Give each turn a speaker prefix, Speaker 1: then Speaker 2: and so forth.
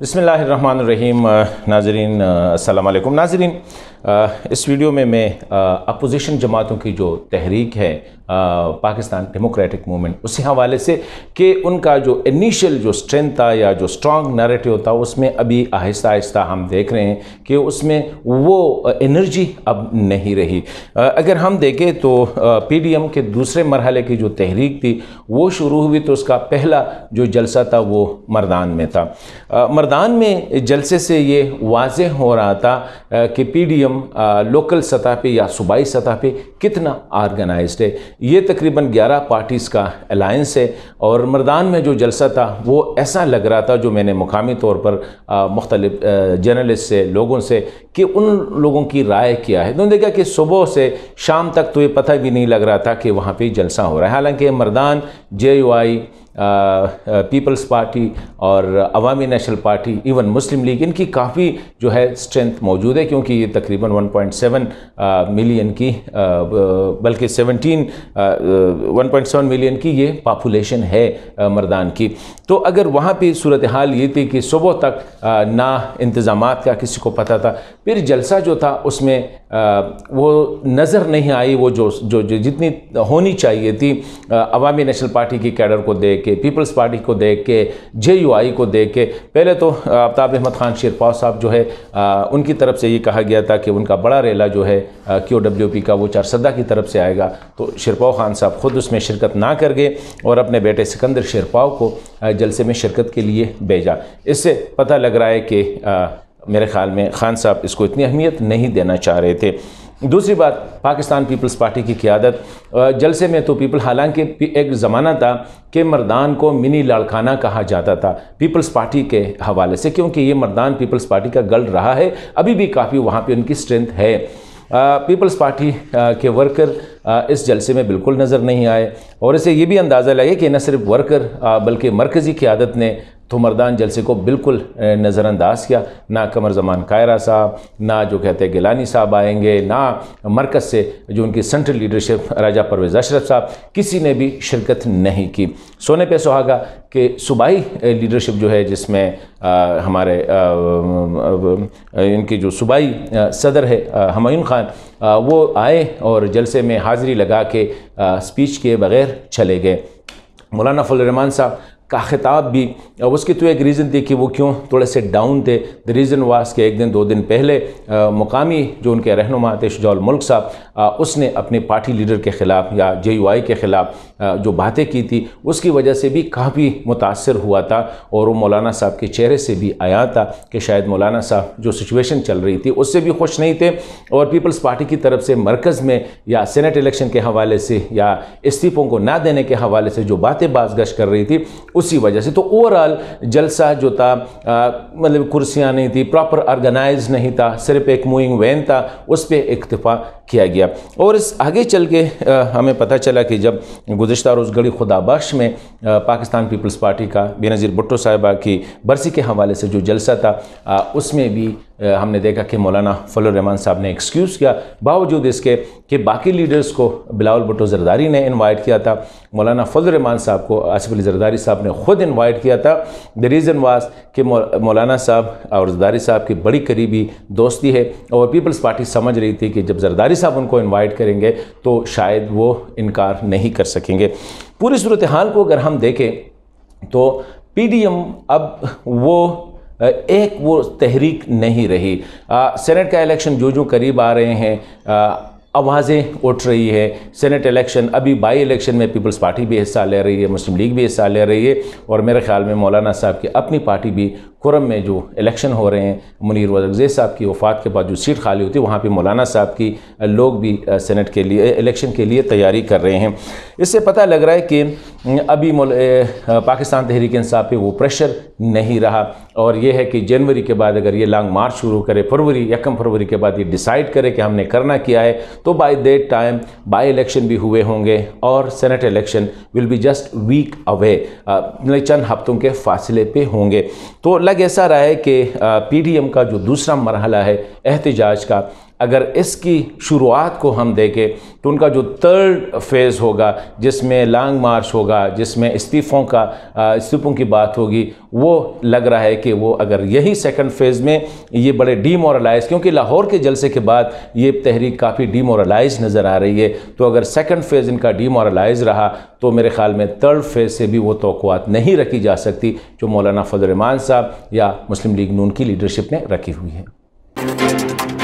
Speaker 1: बसमीम नाजरीन असलम नाजरीन इस वीडियो में मैं अपोजिशन जमातों की जो तहरीक है पाकिस्तान डेमोक्रेटिक मूवमेंट उसी हवाले से कि उनका जो इनिशियल जो स्ट्रेंथ था या जो स्ट्रॉन्ग नरेटिव था उसमें अभी आहिस्ता आहिस्ता हम देख रहे हैं कि उसमें वो एनर्जी अब नहीं रही अगर हम देखें तो पी डी एम के दूसरे मरहले की जो तहरीक थी वो शुरू हुई तो उसका पहला जो जलसा था वो मरदान में था मरदान में जलसे से ये वाज हो रहा था कि पी डी एम आ, लोकल सतह पे या सूबाई सतह पे कितना आर्गेनाइज्ड है ये तकरीबन 11 पार्टीज़ का अलायंस है और मरदान में जो जलसा था वो ऐसा लग रहा था जो मैंने मुकामी तौर पर मुख्तलिफ जर्नलिस्ट से लोगों से कि उन लोगों की राय क्या है उन्होंने देखा कि सुबह से शाम तक तो ये पता भी नहीं लग रहा था कि वहाँ पर जलसा हो रहा है हालाँकि Mardan J U I peoples party और Awami national party even Muslim League इनकी काफ़ी जो है स्ट्रेंथ मौजूद है क्योंकि ये तकरीबन 1.7 मिलियन की बल्कि 17 1.7 मिलियन की ये पापुलेशन है मर्दान की तो अगर वहाँ पे सूरत हाल ये थी कि सुबह तक ना इंतज़ाम का किसी को पता था फिर जलसा जो था उसमें वो नज़र नहीं आई वो जो जो जितनी होनी चाहिए थी अवामी नेशनल पार्टी की कैडर को देख के पीपल्स पार्टी को देख के जे को देख के पहले तो आफ्ताब अहमद ख़ान शेरपाव साहब जो है आ, उनकी तरफ से ये कहा गया था कि उनका बड़ा रेला जो है क्यू डब्ल्यू पी का वो चारसदा की तरफ से आएगा तो शेरपाव खान साहब ख़ुद उसमें शिरकत ना कर गए और अपने बेटे सिकंदर शेरपाव को जलसे में शिरकत के लिए भेजा इससे पता लग रहा है कि मेरे ख़्याल में ख़ान साहब इसको इतनी अहमियत नहीं देना चाह रहे थे दूसरी बात पाकिस्तान पीपल्स पार्टी की क्यादत जलसे में तो पीपल हालांकि एक ज़माना था कि मर्दान को मिनी लाड़खाना कहा जाता था पीपल्स पार्टी के हवाले से क्योंकि ये मर्दान पीपल्स पार्टी का गल रहा है अभी भी काफ़ी वहाँ पर उनकी स्ट्रेंथ है पीपल्स पार्टी के वर्कर इस जलसे में बिल्कुल नज़र नहीं आए और इसे ये भी अंदाज़ा लगे कि न सिर्फ वर्कर बल्कि मरकज़ी क़्यादत ने तो मरदान जलसे को बिल्कुल नज़रअंदाज किया ना कमर जमान कायरा साहब ना जो कहते हैं गिलानी साहब आएंगे ना मरकज़ से जो उनकी सेंट्रल लीडरशिप राजा परवेज़ अशरफ साहब किसी ने भी शिरकत नहीं की सोने पे सुहागा कि सूबाई लीडरशिप जो है जिसमें आ, हमारे आ, इनकी जो सूबाई सदर है हमायून ख़ान वो आए और जलसे में हाज़िरी लगा के स्पीच किए बग़ैर चले गए मौलाना फुलरहमान साहब का ख़िताब भी और उसकी तो एक रीज़न थी कि वो क्यों थोड़े से डाउन थे द रीज़न वास के एक दिन दो दिन पहले आ, मुकामी जो उनके रहनुमा थे शजाउल मुल्क साहब उसने अपने पार्टी लीडर के ख़िलाफ़ या जे यू आई के ख़िलाफ़ जो बातें की थी उसकी वजह से भी काफ़ी मुतासर हुआ था और वो मौलाना साहब के चेहरे से भी आया था कि शायद मौलाना साहब जो सिचुएशन चल रही थी उससे भी खुश नहीं थे और पीपल्स पार्टी की तरफ से मरकज़ में या सेनेट इलेक्शन के हवाले से या इस्तीफ़ों को ना देने के हवाले से जो बातें बाजगश कर रही थी उसी वजह से तो ओवरऑल जलसा जो था मतलब कुर्सियाँ नहीं थी प्रॉपर ऑर्गेनाइज नहीं था सिर्फ एक मूविंग वैन था उस पर इक्तफा किया गया और इस आगे चल के आ, हमें पता चला कि जब गुजशत गड़ी खुदाबाश में आ, पाकिस्तान पीपल्स पार्टी का बेनज़ीर भुट्टो साहिबा की बरसी के हवाले से जो जलसा था आ, उसमें भी हमने देखा कि मौलाना फल साहब ने एक्सक्यूज़ किया बावजूद इसके कि बाकी लीडर्स को बिलावल भुटो जरदारी ने इनवाइट किया था मौलाना फजल साहब को आसिफ अली जरदारी साहब ने ख़ुद इनवाइट किया था द रीज़न वाज कि मौलाना साहब और जरदारी साहब की बड़ी करीबी दोस्ती है और पीपल्स पार्टी समझ रही थी कि जब जरदारी साहब उनको इन्वाइट करेंगे तो शायद वो इनकार नहीं कर सकेंगे पूरी सूरत हाल को अगर हम देखें तो पी अब वो एक वो तहरीक नहीं रही सेनेट का इलेक्शन जो जो करीब आ रहे हैं आवाज़ें उठ रही है सेनेट इलेक्शन अभी बाई इलेक्शन में पीपल्स पार्टी भी हिस्सा ले रही है मुस्लिम लीग भी हिस्सा ले रही है और मेरे ख्याल में मौलाना साहब की अपनी पार्टी भी कुरम में जो इलेक्शन हो रहे हैं मुनीर वरगजेज साहब की वफ़ात के बाद जो सीट खाली होती है वहाँ पर मौलाना साहब की लोग भी सेनेट के लिए इलेक्शन के लिए तैयारी कर रहे हैं इससे पता लग रहा है कि अभी पाकिस्तान तहरीक इंसाफ पर वो प्रेशर नहीं रहा और यह है कि जनवरी के बाद अगर ये लॉन्ग मार्च शुरू करे फरवरी यकम फरवरी के बाद ये डिसाइड करे कि हमने करना किया है तो by that time by election भी हुए होंगे और senate election will be just week away चंद हफ्तों के फासले पे होंगे तो मामला कैसा रहा है कि पी डी एम का जो दूसरा मरहला है एहतजाज का अगर इसकी शुरुआत को हम देखें तो उनका जो थर्ड फेज़ होगा जिसमें लॉन्ग मार्च होगा जिसमें इस्तीफ़ों का इस्तीफ़ों की बात होगी वो लग रहा है कि वो अगर यही सेकंड फेज़ में ये बड़े डीमोरलाइज क्योंकि लाहौर के जलसे के बाद ये तहरीक काफ़ी डीमोरलाइज नज़र आ रही है तो अगर सेकंड फेज़ इनका डीमोरलाइज रहा तो मेरे ख्याल में थर्ड फेज़ से भी वो तोक़ात नहीं रखी जा सकती जो मौलाना फजलरमान साहब या मुस्लिम लीग नून की लीडरशिप ने रखी हुई है